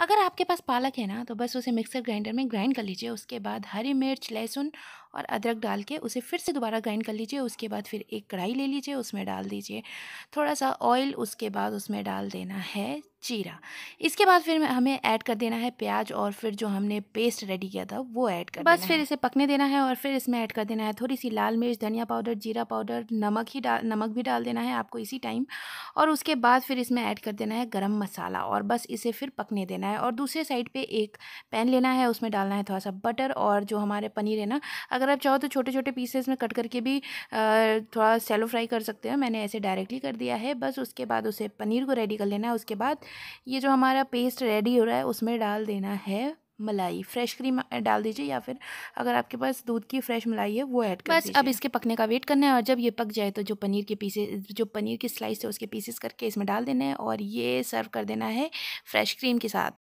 अगर आपके पास पालक है ना तो बस उसे मिक्सर ग्राइंडर में ग्राइंड कर लीजिए उसके बाद हरी मिर्च लहसुन और अदरक डाल के उसे फिर से दोबारा ग्राइंड कर लीजिए उसके बाद फिर एक कढ़ाई ले लीजिए उसमें डाल दीजिए थोड़ा सा ऑयल उसके बाद उसमें डाल देना है जीरा इसके बाद फिर हमें ऐड कर देना है प्याज और फिर जो हमने पेस्ट रेडी किया था वो ऐड कर बस फिर इसे पकने देना है और फिर इसमें ऐड कर देना है थोड़ी सी लाल मिर्च धनिया पाउडर जीरा पाउडर नमक ही डाल नमक भी डाल देना है आपको इसी टाइम और उसके बाद फिर इसमें ऐड कर देना है गरम मसाला और बस इसे फिर पकने देना है और दूसरे साइड पर एक पैन लेना है उसमें डालना है थोड़ा सा बटर और जो हमारे पनीर है ना अगर आप चाहो तो छोटे छोटे पीसेस में कट करके भी थोड़ा सेलो फ्राई कर सकते हो मैंने ऐसे डायरेक्टली कर दिया है बस उसके बाद उसे पनीर को रेडी कर लेना है उसके बाद ये जो हमारा पेस्ट रेडी हो रहा है उसमें डाल देना है मलाई फ्रेश क्रीम डाल दीजिए या फिर अगर आपके पास दूध की फ्रेश मलाई है वो ऐड कर बस अब इसके पकने का वेट करना है और जब ये पक जाए तो जो पनीर के पीसेस जो पनीर की स्लाइस है उसके पीसेस करके इसमें डाल देना है और ये सर्व कर देना है फ्रेश क्रीम के साथ